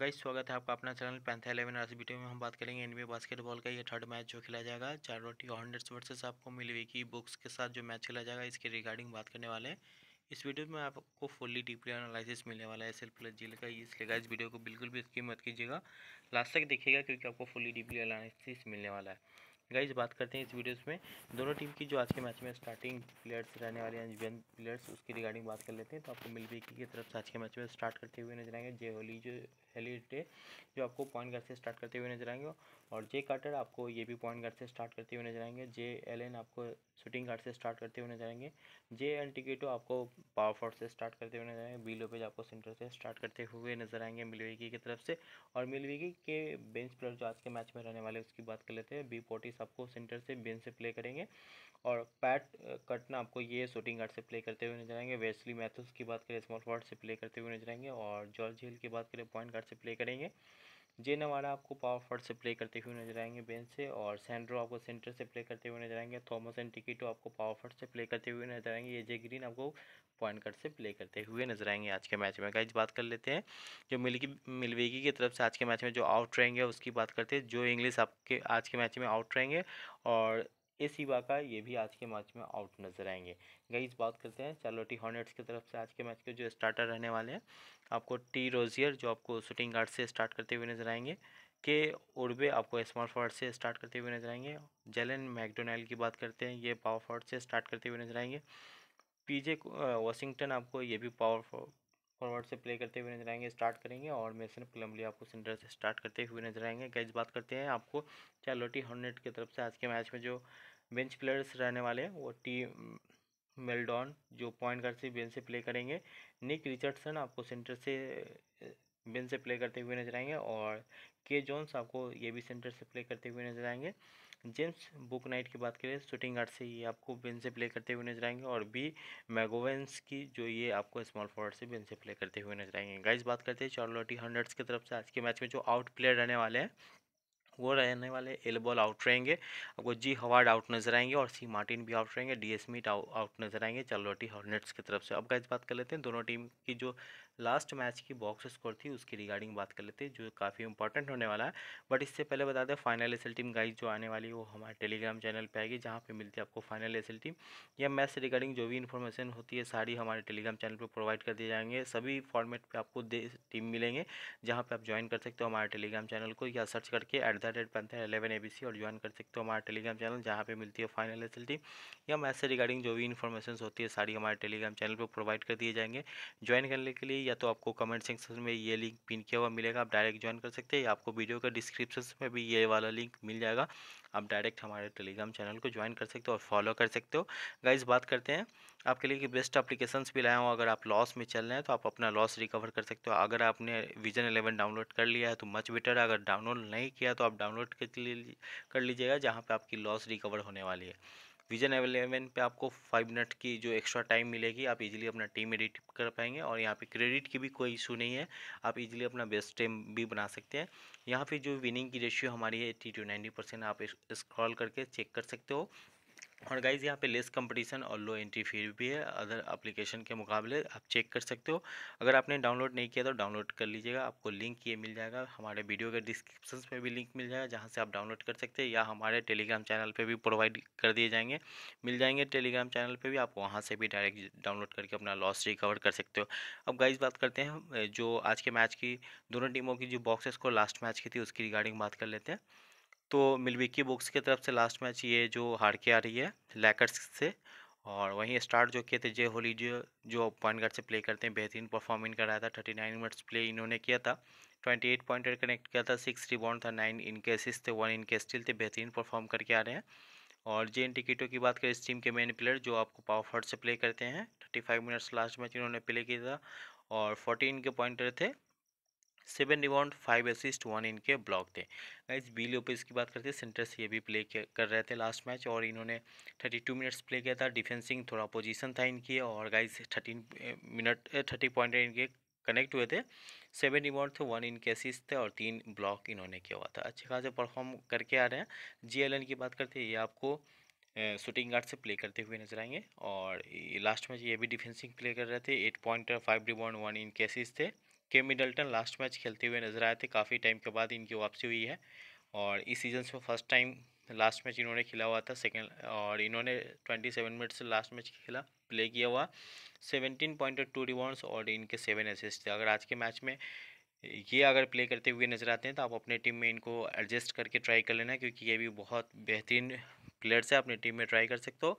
guys स्वागत है आपका अपना चैनल पैंथा इलेवन आज वीडियो में हम बात करेंगे एनबीए बास्केटबॉल का ये थर्ड मैच जो खेला जाएगा चारोटी हंड्रेड्स वर्सेस आपको मिलवे की बुक्स के साथ जो मैच खेला जाएगा इसके रिगार्डिंग बात करने वाले हैं इस वीडियो में आपको फुल्ली डीपली एनालिसिस मिलने वाला है एस एल प्लस जील का इसलिए गाइस वीडियो को बिल्कुल भी स्किप मत कीजिएगा लास्ट तक देखिएगा क्योंकि आपको फुल्ली डीपली एनालिसिस मिलने वाला है गाइज बात करते हैं इस वीडियोस में दोनों टीम की जो आज के मैच में स्टार्टिंग प्लेयर्स रहने वाले हैं विन प्लेयर्स उसकी रिगार्डिंग बात कर लेते हैं तो आपको मिल की तरफ से आज के मैच में स्टार्ट करते हुए नजर आएंगे जे होली जो डे जो आपको पॉइंट गार्ड से स्टार्ट करते हुए नजर आएंगे और जे कार्टर आपको ये भी पॉइंट गार्ड से स्टार्ट करते हुए नजर आएंगे जे एल आपको शूटिंग गार्ड से स्टार्ट करते हुए नजर आएंगे जे एन टिकेटो आपको पावर फॉर्ड से स्टार्ट करते हुए नजर आएंगे बी लोपेज आपको सेंटर से स्टार्ट करते हुए नजर आएंगे मिलवेगी की तरफ से और मिलवेगी के बेंच प्लेयर जो आज के मैच में रहने वाले उसकी बात कर लेते हैं बी फोर्टी पीस आपको सेंटर से बेन से प्ले करेंगे और पैट कटना आपको ये शूटिंग गार्ड से प्ले करते हुए नजर आएंगे वेस्ली मैथ्यूस की बात करें स्मॉल फॉर्ड से प्ले करते हुए नजर आएंगे और जॉर्ज हिल की बात करें पॉइंट गार्ड से प्ले करेंगे जे नवारा आपको पावर फॉर्ड से प्ले करते हुए नजर आएंगे बेंच से और सेंड्रो आपको सेंटर से प्ले करते हुए नजर आएंगे थॉमस एंड टिकिटो आपको पावर फॉर्ड से प्ले करते हुए नजर आएंगे ये जे ग्रीन आपको पॉइंट कट से प्ले करते हुए नजर आएंगे आज के मैच में कई बात कर लेते हैं जो मिलकी मिलवेगी की तरफ से आज के मैच में जो आउट रहेंगे उसकी बात करते हैं जो इंग्लिश आपके आज के मैच में आउट रहेंगे और ए सीवा का ये भी आज के मैच में आउट नज़र आएंगे गई बात करते हैं चालोटी हॉर्नेट्स की तरफ से आज के मैच के जो स्टार्टर रहने वाले हैं आपको टी रोजियर जो आपको शूटिंग गार्ड से स्टार्ट करते हुए नजर आएंगे के उर्बे आपको स्मॉल फॉर्ड से स्टार्ट करते हुए नजर आएंगे जेलन मैकडोनैल की बात करते हैं ये पावर फॉर्ड से स्टार्ट करते हुए नजर आएंगे पीजे वाशिंगटन आपको ये भी पावर फॉरवर्ड से प्ले करते हुए नजर आएंगे स्टार्ट करेंगे और मेसन प्लमली आपको सेंटर से स्टार्ट करते हुए नजर आएंगे गैज बात करते हैं आपको चैलोटी हॉर्नेट की तरफ से आज के मैच में जो बेंच प्लेयर्स रहने वाले हैं वो टी मेलडॉन जो पॉइंट गार्ड से बेंच से प्ले करेंगे निक रिचर्डसन आपको सेंटर से बेंच से प्ले करते हुए नजर आएंगे और के जॉन्स आपको ये भी सेंटर से प्ले करते हुए नजर आएंगे जेम्स बुक नाइट की बात करें शूटिंग आर्ट से ये आपको बेन से प्ले करते हुए नजर आएंगे और बी मैगोवेंस की जो ये आपको स्मॉल फॉरवर्ड से बेन से प्ले करते हुए नजर आएंगे गाइस बात करते हैं चार्लोटी हंड्रेड्स की तरफ से आज के मैच में जो आउट प्लेयर रहने वाले हैं वो रहने वाले एलबॉल आउट रहेंगे आपको जी हवार्ड आउट नजर आएंगे और सी मार्टिन भी आउट रहेंगे डी एस मीट आउट नजर आएंगे चार्लोटी हॉर्नेट्स की तरफ से अब गाइज बात कर लेते हैं दोनों टीम की जो लास्ट मैच की बॉक्स स्कोर थी उसकी रिगार्डिंग बात कर लेते हैं जो काफ़ी इंपॉर्टेंट होने वाला है बट इससे पहले बता दें फाइनल एस टीम गाइज जो आने वाली है वो हमारे टेलीग्राम चैनल पर आएगी जहाँ पर मिलती है आपको फाइनल एस टीम या मैच से रिगार्डिंग जो भी इन्फॉर्मेशन होती है सारी हमारे टेलीग्राम चैनल पर प्रोवाइड कर दिए जाएंगे सभी फॉर्मेट पर आपको टीम मिलेंगे जहाँ पर आप ज्वाइन कर सकते हो हमारे टेलीग्राम चैनल को या सर्च करके at the rate Panther Eleven A और ज्वाइन कर सकते हो हमारे टेलीग्राम चैनल जहाँ पर मिलती है फाइनल एस टीम या मैच से रिगार्डिंग जो भी इन्फॉर्मेशन होती है सारी हमारे टेलीग्राम चैनल पर प्रोवाइड कर दिए जाएंगे ज्वाइन करने के लिए या तो आपको कमेंट सेक्शन में ये लिंक पिन किया हुआ मिलेगा आप डायरेक्ट ज्वाइन कर सकते हैं या आपको वीडियो का डिस्क्रिप्शन में भी ये वाला लिंक मिल जाएगा आप डायरेक्ट हमारे टेलीग्राम चैनल को ज्वाइन कर सकते हो और फॉलो कर सकते हो गाइज बात करते हैं आपके लिए कि बेस्ट अपलीकेशन भी लाया हूँ अगर आप लॉस में चल रहे हैं तो आप अपना लॉस रिकवर कर सकते हो अगर आपने विजन एलेवन डाउनलोड कर लिया है तो मच बेटर अगर डाउनलोड नहीं किया तो आप डाउनलोड कर लीजिएगा जहाँ पर आपकी लॉस रिकवर होने वाली है विजन एलेवन पे आपको फाइव मिनट की जो एक्स्ट्रा टाइम मिलेगी आप इजीली अपना टीम एडिट कर पाएंगे और यहाँ पे क्रेडिट की भी कोई इशू नहीं है आप इजीली अपना बेस्ट टीम भी बना सकते हैं यहाँ पे जो विनिंग की रेशियो हमारी है एट्टी टू नाइन्टी परसेंट आप स्क्रॉल करके चेक कर सकते हो और गाइज यहाँ पे लेस कंपटीशन और लो एंट्री फी भी है अदर एप्लीकेशन के मुकाबले आप चेक कर सकते हो अगर आपने डाउनलोड नहीं किया तो डाउनलोड कर लीजिएगा आपको लिंक ये मिल जाएगा हमारे वीडियो के डिस्क्रिप्शन में भी लिंक मिल जाएगा जहाँ से आप डाउनलोड कर सकते हैं या हमारे टेलीग्राम चैनल पर भी प्रोवाइड कर दिए जाएंगे मिल जाएंगे टेलीग्राम चैनल पर भी आप वहाँ से भी डायरेक्ट डाउनलोड करके अपना लॉस रिकवर कर सकते हो अब गाइज बात करते हैं जो आज के मैच की दोनों टीमों की जो बॉक्स स्कोर लास्ट मैच की थी उसकी रिगार्डिंग बात कर लेते हैं तो मिलविकी बुक्स की तरफ से लास्ट मैच ये जो हार के आ रही है लैकर्स से और वहीं स्टार्ट जो किए थे जे होली जो जो पॉइंट गार्ड से प्ले करते हैं बेहतरीन परफॉर्म इनका रहा था थर्टी नाइन मिनट्स प्ले इन्होंने किया था ट्वेंटी एट पॉइंट कनेक्ट किया था सिक्स रिबाउंड था नाइन इनके असिस्ट थे वन इनके स्टिल थे बेहतरीन परफॉर्म करके आ रहे हैं और जे एन टिकटों की बात करें इस टीम के मेन प्लेयर जो आपको पावर से प्ले करते हैं thirty five minutes last match इन्होंने प्ले किया था और फोर्टीन के पॉइंटर थे seven rebound five assist one इनके ब्लॉक थे गाइज बी लोपेज की बात करते हैं सेंटर से ये भी प्ले कर रहे थे लास्ट मैच और इन्होंने थर्टी टू मिनट्स प्ले किया था डिफेंसिंग थोड़ा पोजीशन था इनकी और guys thirteen minute thirty point इनके कनेक्ट हुए थे सेवन रिबाउंड थे वन इन असिस्ट थे और तीन ब्लॉक इन्होंने किया हुआ था अच्छे खासे परफॉर्म करके आ रहे हैं एन की बात करते हैं ये आपको शूटिंग गार्ड से प्ले करते हुए नजर आएंगे और लास्ट मैच ये भी डिफेंसिंग प्ले कर रहे थे eight point five rebound one इन असिस्ट थे के मिडल्टन लास्ट मैच खेलते हुए नज़र आए थे काफ़ी टाइम के बाद इनकी वापसी हुई है और इस सीज़न से फर्स्ट टाइम लास्ट मैच इन्होंने खेला हुआ था सेकेंड और इन्होंने ट्वेंटी सेवन मिनट से लास्ट मैच खेला प्ले किया हुआ सेवनटीन पॉइंट टू रिबॉन्स और इनके सेवन असिस्ट अगर आज के मैच में ये अगर प्ले करते हुए नज़र आते हैं तो आप अपने टीम में इनको एडजस्ट करके ट्राई कर लेना क्योंकि ये भी बहुत बेहतरीन प्लेयर्स है अपनी टीम में ट्राई कर सकते हो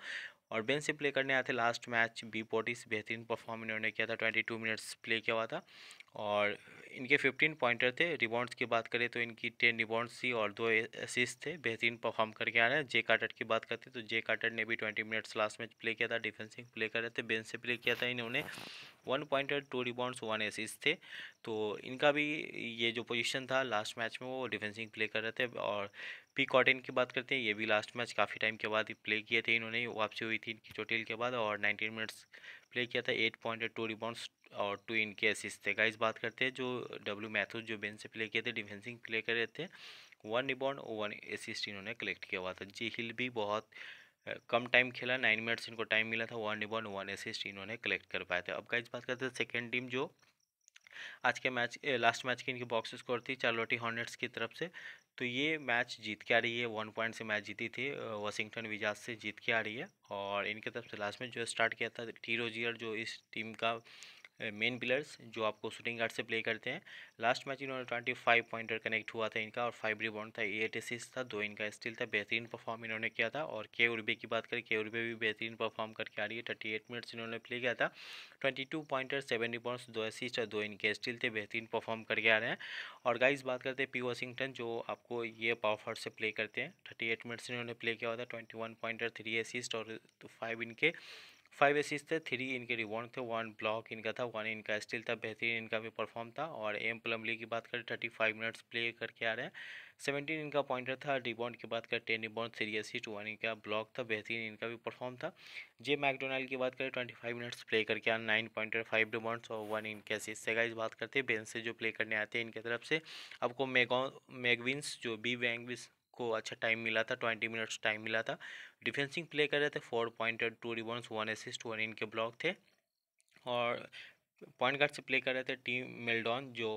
और बेन से प्ले करने आए थे लास्ट मैच बी पोटिस से बेहतरीन परफॉर्म इन्होंने किया था ट्वेंटी टू मिनट्स प्ले किया हुआ था और इनके 15 पॉइंटर थे रिबॉन्ड्स की बात करें तो इनकी 10 रिबॉन्ड्स थी और दो असिस्ट थे बेहतरीन परफॉर्म करके आ रहे हैं जे काटर की बात करते तो जे काटर ने भी 20 मिनट्स लास्ट मैच प्ले किया था डिफेंसिंग प्ले कर रहे थे बेंच से प्ले किया था इन्होंने one pointer two rebounds one assist थे तो इनका भी ये जो पोजीशन था लास्ट मैच में वो डिफेंसिंग प्ले कर रहे थे और पी कॉटन की बात करते हैं ये भी लास्ट मैच काफ़ी टाइम के बाद प्ले किए थे इन्होंने वापसी हुई थी इनकी चोटिल के बाद और नाइनटीन मिनट्स प्ले किया था एट पॉइंट टू रिबाउंड और टू इनके असिस्ट थे गाइज बात करते हैं जो डब्ल्यू मैथ्यूज जो बेंच से प्ले किए थे डिफेंसिंग प्ले कर रहे थे वन रिबाउंड और वन असिस्ट इन्होंने कलेक्ट किया हुआ था जी हिल भी बहुत कम टाइम खेला नाइन मिनट्स इनको टाइम मिला था वन रिबाउंड वन असिस्ट इन्होंने कलेक्ट कर पाए थे अब गाइज बात करते हैं सेकेंड टीम जो आज के मैच लास्ट मैच की इनकी बॉक्स स्कोर थी चार्लोटी हॉर्नेट्स की तरफ से तो ये मैच जीत के आ रही है वन पॉइंट से मैच जीती थी वाशिंगटन विजाज से जीत के आ रही है और इनके तरफ से लास्ट में जो स्टार्ट किया था टी रोजियर जो इस टीम का मेन प्लेयर्स जो आपको शूटिंग गार्ड से प्ले करते हैं लास्ट मैच इन्होंने ट्वेंटी फाइव पॉइंटर कनेक्ट हुआ था इनका और फाइव रिबाउंड था एट असिस्ट था दो इनका स्टिल था बेहतरीन परफॉर्म इन्होंने किया था और के उर्बे की बात करें के उर्बे भी बेहतरीन परफॉर्म करके आ रही है थर्टी एट मिनट्स इन्होंने प्ले किया था twenty two pointer seven rebounds दो असिस्ट और दो इनके स्टिल थे बेहतरीन परफॉर्म करके आ रहे हैं और गाइज बात करते हैं पी वॉशिंगटन जो आपको ये पावर से प्ले करते हैं थर्टी एट मिनट्स इन्होंने प्ले किया हुआ था twenty one pointer three assist और फाइव इनके फाइव एसिस थे थ्री इनके रिवॉन्ड थे वन ब्लॉक इनका था वन इनका स्टिल था बेहतरीन इनका भी परफॉर्म था और एम प्लम्बली की बात करें थर्टी फाइव मिनट्स प्ले करके आ रहे हैं सेवेंटीन इनका पॉइंटर था रिबॉन्ड की बात करें ten rebound three assist one इनका ब्लॉक था बेहतरीन इनका भी परफॉर्म था जे मैकडोनाल्ड की बात करें ट्वेंटी फाइव मिनट्स प्ले करके आ नाइन पॉइंटर फाइव रिबॉन्ड्स और वन इनके असिस्ट से गाइज बात करते हैं बेंस से जो प्ले करने आते हैं इनके तरफ से आपको मेगो मैगविन्स जो बी वैंगविस को अच्छा टाइम मिला था ट्वेंटी मिनट्स टाइम मिला था डिफेंसिंग प्ले कर रहे थे four point two rebounds one assist one इनके ब्लॉक थे और पॉइंट गार्ड से प्ले कर रहे थे टीम मेलडॉन जो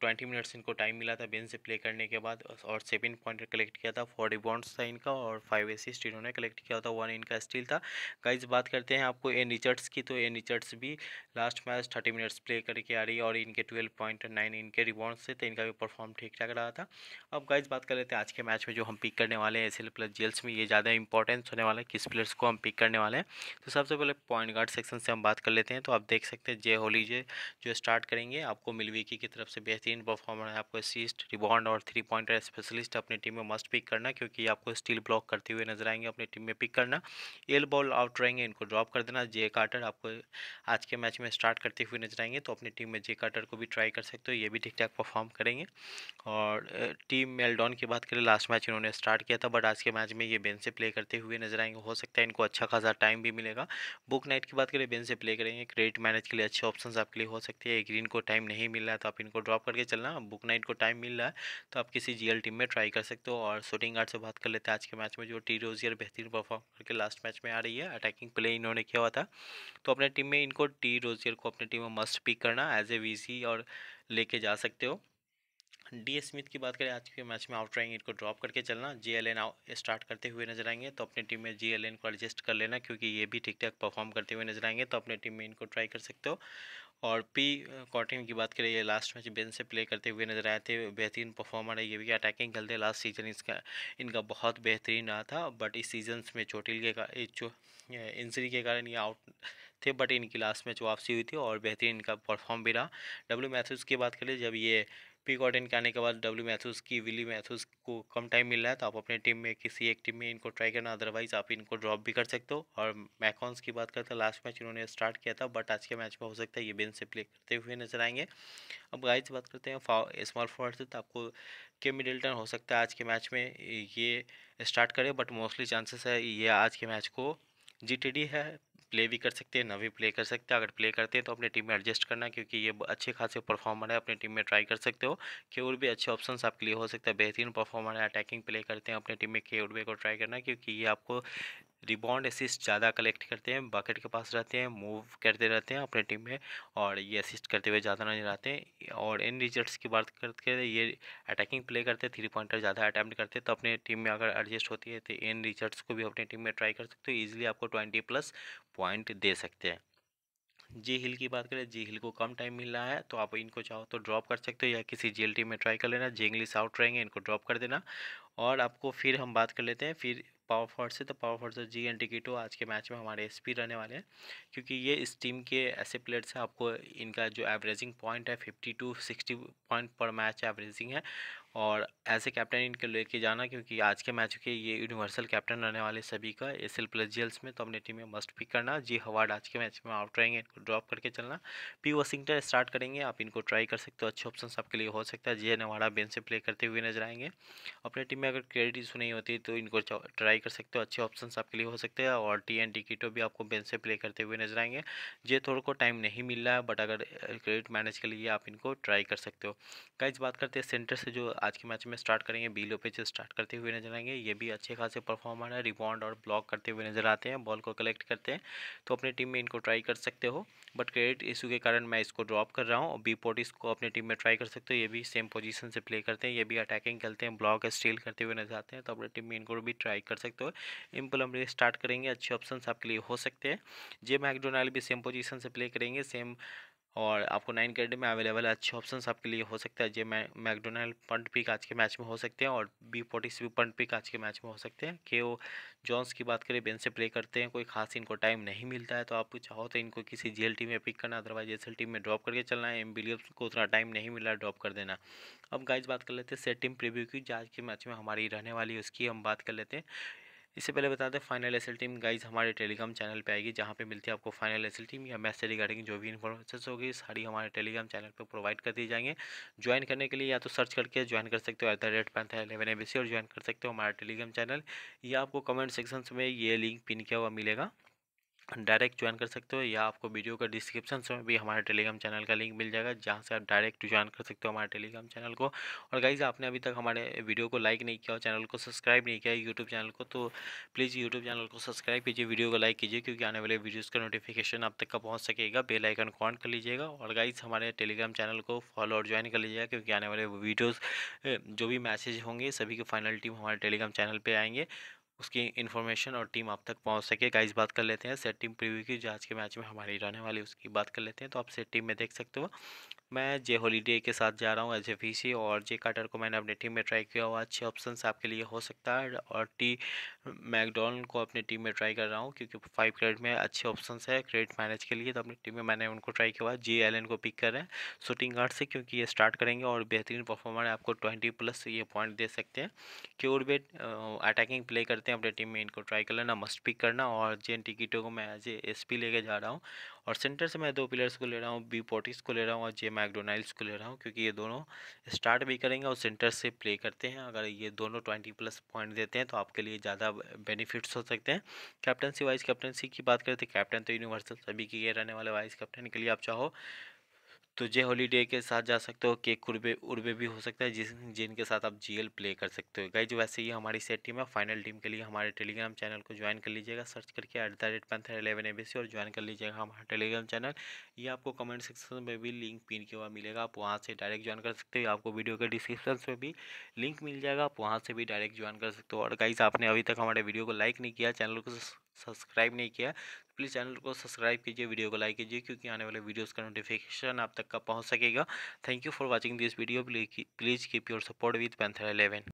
ट्वेंटी मिनट्स इनको टाइम मिला था बेन से प्ले करने के बाद और सेवन पॉइंट कलेक्ट किया था फोर रिबॉन्ड्स था इनका और फाइव एसिस्ट इन्होंने कलेक्ट किया था वन इनका स्टील था गाइज बात करते हैं आपको एन रिचर्ड्स की तो एन रिचर्ड्स भी last match thirty minutes play करके आ रही है और इनके ट्वेल्व पॉइंट नाइन इनके रिबॉन्ड्स थे तो इनका भी परफॉर्म ठीक ठाक रहा था अब गाइज बात कर लेते हैं आज के मैच में जो हम पिक करने वाले हैं एस प्लस जेल्स में ये ज़्यादा इंपॉर्टेंस होने वाला है किस प्लेयर्स को हम पिक करने वाले हैं तो सबसे पहले पॉइंट गार्ड सेक्शन से हम बात कर लेते हैं तो आप देख सकते हैं जे लीजिए जो स्टार्ट करेंगे आपको मिलविकी की तरफ से बेहतरीन परफॉर्मर है आपको असिस्ट रिबॉन्ड और थ्री पॉइंटर स्पेशलिस्ट अपनी टीम में मस्ट पिक करना क्योंकि आपको स्टील ब्लॉक करते हुए नजर आएंगे अपनी टीम में पिक करना एल बॉल आउट रहेंगे इनको ड्रॉप कर देना जे कार्टर आपको आज के मैच में स्टार्ट करते हुए नजर आएंगे तो अपनी टीम में जे कार्टर को भी ट्राई कर सकते हो ये भी ठीक ठाक परफॉर्म करेंगे और टीम मेलडॉन की बात करें लास्ट मैच इन्होंने स्टार्ट किया था बट आज के मैच में ये बेन से प्ले करते हुए नजर आएंगे हो सकता है इनको अच्छा खासा टाइम भी मिलेगा बुक नाइट की बात करें बेन से प्ले करेंगे क्रेडिट मैनेज के लिए अच्छे ऑप्शन ऑप्शंस आपके लिए हो सकती है ग्रीन को टाइम नहीं मिल रहा है तो आप इनको ड्रॉप करके चलना बुक नाइट को टाइम मिल रहा है तो आप किसी जीएल टीम में ट्राई कर सकते हो और शूटिंग गार्ड से बात कर लेते हैं आज के मैच में जो टी रोजियर बेहतरीन परफॉर्म करके लास्ट मैच में आ रही है अटैकिंग प्ले इन्होंने किया हुआ था तो अपने टीम में इनको टी रोजियर को अपने टीम में मस्ट पिक करना एज ए वी और लेके जा सकते हो डी स्मिथ की बात करें आज के मैच में आउट रहेंगे इनको ड्रॉप करके चलना जे एल एन स्टार्ट करते हुए नजर आएंगे तो अपने टीम में जे एल एन को एडजस्ट कर लेना क्योंकि ये भी ठीक ठाक परफॉर्म करते हुए नजर आएंगे तो अपने टीम में इनको ट्राई कर सकते हो और पी कॉटिन की बात करें ये लास्ट मैच बेन से प्ले करते हुए नजर आए थे बेहतरीन परफॉर्मर है ये भी अटैकिंग खेलते लास्ट सीजन इसका इनका बहुत बेहतरीन रहा था बट इस सीजन में चोटिल के इंजरी के कारण ये आउट थे बट इनकी लास्ट मैच वापसी हुई थी और बेहतरीन इनका परफॉर्म भी रहा डब्ल्यू मैथ्यूज़ की बात करें जब ये पिक ऑर्डन के आने के बाद डब्ल्यू मैथ्यूज़ की विली मैथ्यूज़ को कम टाइम मिल रहा है तो आप अपने टीम में किसी एक टीम में इनको ट्राई करना अदरवाइज आप इनको ड्रॉप भी कर सकते हो और मैकॉन्स की बात करते हैं तो लास्ट मैच इन्होंने स्टार्ट किया था बट आज के मैच में हो सकता है ये बिन से प्ले करते हुए नजर आएंगे अब गाइज बात करते हैं स्मॉल फॉरवर्ड से तो आपको के मिडिल्टन हो सकता है आज के मैच में ये स्टार्ट करे बट मोस्टली चांसेस है ये आज के मैच को जी है प्ले भी कर सकते हैं ना भी प्ले कर सकते हैं अगर प्ले करते हैं तो अपने टीम में एडजस्ट करना क्योंकि ये अच्छे खासे परफॉर्मर है अपने टीम में ट्राई कर सकते हो के और भी अच्छे ऑप्शन आपके लिए हो सकता है बेहतरीन परफॉर्मर है अटैकिंग प्ले करते हैं अपने टीम में के को ट्राई करना क्योंकि ये आपको रिबाउंड असिस्ट ज़्यादा कलेक्ट करते हैं बकेट के पास रहते हैं मूव करते रहते हैं अपने टीम में और ये असिस्ट करते हुए ज़्यादा नजर आते हैं और इन रिजल्ट्स की बात करते ये अटैकिंग प्ले करते हैं थ्री पॉइंटर ज़्यादा अटैम्प्ट करते हैं तो अपने टीम में अगर एडजस्ट होती है तो इन रिजल्ट को भी अपने टीम में ट्राई कर सकते हो ईजिली आपको ट्वेंटी प्लस पॉइंट दे सकते हैं जी हिल की बात करें जी हिल को कम टाइम मिल रहा है तो आप इनको चाहो तो ड्रॉप कर सकते हो या किसी जी में ट्राई कर लेना जे इंग्लिस आउट रहेंगे इनको ड्रॉप कर देना और आपको फिर हम बात कर लेते हैं फिर पावर फॉर्ड से तो पावर फॉर्ड से जी एन टिकिटो आज के मैच में हमारे एस रहने वाले हैं क्योंकि ये इस टीम के ऐसे प्लेयर्स हैं आपको इनका जो एवरेजिंग पॉइंट है फिफ्टी टू सिक्सटी पॉइंट पर मैच एवरेजिंग है और ऐसे कैप्टन इनको लेके जाना क्योंकि आज के मैच के ये यूनिवर्सल कैप्टन रहने वाले सभी का एस एल प्लस जी में तो अपने टीम में मस्ट पिक करना जी हवाड आज के मैच में आउट रहेंगे इनको ड्रॉप करके चलना पी वॉशिंगटन स्टार्ट करेंगे आप इनको ट्राई कर सकते हो अच्छे ऑप्शन आपके लिए हो सकता है जे नवाड़ा बेन से प्ले करते हुए नजर आएंगे अपने टीम में अगर क्रेडिट इशू नहीं होती तो इनको ट्राई कर सकते हो अच्छे ऑप्शन आपके लिए हो सकते हैं और टी एन टिकिटो भी आपको बेन से प्ले करते हुए नजर आएंगे जे थोड़ा को टाइम नहीं मिल रहा है बट अगर क्रेडिट मैनेज के लिए आप इनको ट्राई कर सकते हो कई बात करते हैं सेंटर से जो आज के मैच में स्टार्ट करेंगे बी लोपेज स्टार्ट करते हुए नजर आएंगे ये भी अच्छे खासे परफॉर्मर है रिबाउंड और ब्लॉक करते हुए नजर आते हैं बॉल को कलेक्ट करते हैं तो अपनी टीम में इनको ट्राई कर सकते हो बट क्रेडिट इशू के कारण मैं इसको ड्रॉप कर रहा हूँ और बी पोटिस को अपनी टीम में ट्राई कर सकते हो ये भी सेम पोजीशन से प्ले करते हैं ये भी अटैकिंग खेलते हैं ब्लॉक स्टील करते हुए नजर आते हैं तो अपनी टीम में इनको भी ट्राई कर सकते हो हम स्टार्ट करेंगे अच्छे ऑप्शन आपके लिए हो सकते हैं जे मैकडोनाल्ड भी सेम पोजिशन से प्ले करेंगे सेम और आपको नाइन कैरेट में अवेलेबल है अच्छे ऑप्शन आपके लिए हो सकता है मै मैकडोनल्ड पंट पिक आज के मैच में हो सकते हैं और B Portis punt pick आज के मैच में हो सकते हैं के ओ जॉन्स की बात करें बेंच से प्ले करते हैं कोई खास इनको टाइम नहीं मिलता है तो आप चाहो तो इनको किसी जी टीम में पिक करना अदरवाइज एस टीम में ड्रॉप करके चलना है एम को उतना टाइम नहीं मिला ड्रॉप कर देना अब गाइज बात कर लेते हैं सेट टीम प्रिव्यू की जो आज के मैच में हमारी रहने वाली है उसकी हम बात कर लेते हैं इससे पहले बता दें फाइनल एस टीम गाइज हमारे टेलीग्राम चैनल पे आएगी जहाँ पे मिलती है आपको फाइनल एस टीम या मैथ से रिगार्डिंग जो भी इन्फॉर्मेशन होगी सारी हमारे टेलीग्राम चैनल पर प्रोवाइड कर दी जाएंगे ज्वाइन करने के लिए या तो सर्च करके ज्वाइन कर सकते हो at the rate Panther Eleven A और ज्वाइन कर सकते हो हमारा टेलीग्राम चैनल या आपको कमेंट सेक्शन में ये लिंक पिन किया हुआ मिलेगा डायरेक्ट ज्वाइन कर सकते हो या आपको वीडियो का डिस्क्रिप्शन में भी हमारे टेलीग्राम चैनल का लिंक मिल जाएगा जहाँ से आप डायरेक्ट ज्वाइन कर सकते हो हमारे टेलीग्राम चैनल को और गाइज आपने अभी तक हमारे वीडियो को लाइक नहीं किया और चैनल को सब्सक्राइब नहीं किया यूट्यूब चैनल को तो प्लीज़ यूट्यूब चैनल को सब्सक्राइब कीजिए वीडियो को लाइक कीजिए क्योंकि आने वाले वीडियोज़ का नोटिफिकेशन आप तक का पहुँच सकेगा बेलाइकन को ऑन कर लीजिएगा और गाइज हमारे टेलीग्राम चैनल को फॉलो और ज्वाइन कर लीजिएगा क्योंकि आने वाले वीडियोज़ जो भी मैसेज होंगे सभी के फाइनल टीम हमारे टेलीग्राम चैनल पर आएंगे उसकी इन्फॉर्मेशन और टीम आप तक पहुंच सके गाइस बात कर लेते हैं सेट टीम प्रीव्यू की जो आज के मैच में हमारी रहने वाली उसकी बात कर लेते हैं तो आप सेट टीम में देख सकते हो मैं जे हॉलीडे के साथ जा रहा हूँ एज ए वी सी और जे काटर को मैंने अपनी टीम में ट्राई किया हुआ अच्छे ऑप्शन आपके लिए हो सकता है और टी मैकडोनल्ड को अपनी टीम में ट्राई कर रहा हूँ क्योंकि फाइव क्रेड में अच्छे ऑप्शन है क्रेडिट मैनेज के लिए तो अपनी टीम में मैंने उनको ट्राई किया हुआ जे एल को पिक कर रहे हैं शूटिंग गार्ड से क्योंकि ये स्टार्ट करेंगे और बेहतरीन परफॉर्मर आपको ट्वेंटी प्लस ये पॉइंट दे सकते हैं क्योर अटैकिंग प्ले करते हैं हैं अपने टीम में इनको ट्राई कर लेना मस्ट पिक करना और जे टिकटों को मैं एज ए एस पी लेके जा रहा हूँ और सेंटर से मैं दो प्लेयर्स को ले रहा हूँ बी पोटिक्स को ले रहा हूँ और जे मैकडोनाल्ड्स को ले रहा हूँ क्योंकि ये दोनों स्टार्ट भी करेंगे और सेंटर से प्ले करते हैं अगर ये दोनों ट्वेंटी प्लस पॉइंट देते हैं तो आपके लिए ज़्यादा बेनिफिट्स हो सकते हैं कैप्टनसी वाइस कैप्टनसी की बात करें तो कैप्टन तो यूनिवर्सल सभी की ये रहने वाले वाइस कैप्टन के लिए आप चाहो तो जे हॉलीडे के साथ जा सकते हो केक उर्बे उर्बे भी हो सकता है जिस जिनके साथ आप जीएल प्ले कर सकते हो गाइज वैसे ही हमारी सेट टीम है फाइनल टीम के लिए हमारे टेलीग्राम चैनल को ज्वाइन कर लीजिएगा सर्च करके at the rate Panther Eleven A और ज्वाइन कर लीजिएगा हमारा टेलीग्राम चैनल ये आपको कमेंट सेक्शन में भी लिंक पिन के हुआ मिलेगा आप वहाँ से डायरेक्ट ज्वाइन कर सकते हो आपको वीडियो के डिस्क्रिप्शन में भी लिंक मिल जाएगा आप वहाँ से भी डायरेक्ट ज्वाइन कर सकते हो और गाइज आपने अभी तक हमारे वीडियो को लाइक नहीं किया चैनल को सब्सक्राइब नहीं किया प्लीज़ चैनल को सब्सक्राइब कीजिए वीडियो को लाइक कीजिए क्योंकि आने वाले वीडियोज़ का नोटिफिकेशन आप तक का पहुँच सकेगा thank you for watching this video please keep your support with Panther eleven